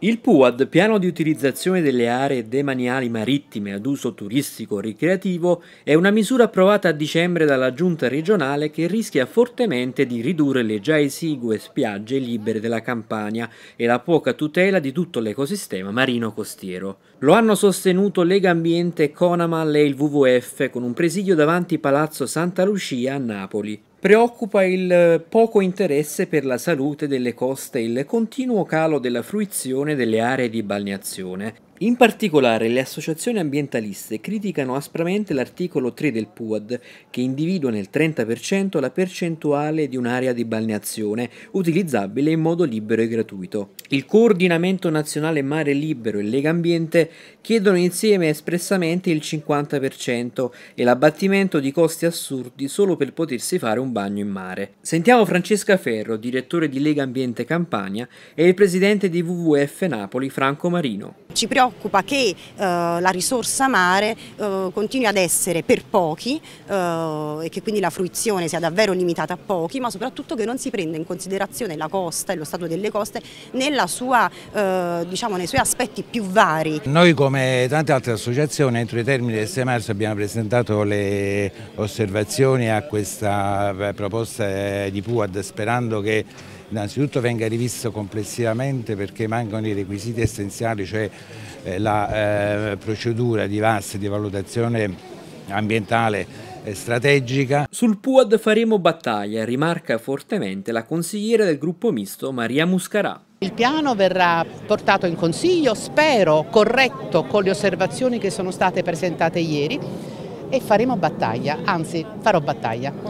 Il PUAD, piano di utilizzazione delle aree demaniali marittime ad uso turistico-ricreativo, è una misura approvata a dicembre dalla giunta regionale che rischia fortemente di ridurre le già esigue spiagge libere della Campania e la poca tutela di tutto l'ecosistema marino-costiero. Lo hanno sostenuto Lega Ambiente, Conamal e il WWF con un presidio davanti Palazzo Santa Lucia a Napoli. Preoccupa il eh, poco interesse per la salute delle coste e il continuo calo della fruizione delle aree di balneazione, in particolare le associazioni ambientaliste criticano aspramente l'articolo 3 del PUAD che individua nel 30% la percentuale di un'area di balneazione utilizzabile in modo libero e gratuito. Il Coordinamento Nazionale Mare Libero e Lega Ambiente chiedono insieme espressamente il 50% e l'abbattimento di costi assurdi solo per potersi fare un bagno in mare. Sentiamo Francesca Ferro, direttore di Lega Ambiente Campania, e il presidente di WWF Napoli Franco Marino. Ci preoccupa che eh, la risorsa mare eh, continui ad essere per pochi eh, e che quindi la fruizione sia davvero limitata a pochi, ma soprattutto che non si prenda in considerazione la costa e lo stato delle coste sua, diciamo, nei suoi aspetti più vari. Noi come tante altre associazioni entro i termini del 6 marzo abbiamo presentato le osservazioni a questa proposta di PUAD sperando che innanzitutto venga rivisto complessivamente perché mancano i requisiti essenziali, cioè eh, la eh, procedura di VAS di valutazione ambientale strategica. Sul PUAD faremo battaglia, rimarca fortemente la consigliera del gruppo misto Maria Muscarà. Il piano verrà portato in consiglio, spero corretto con le osservazioni che sono state presentate ieri e faremo battaglia, anzi farò battaglia.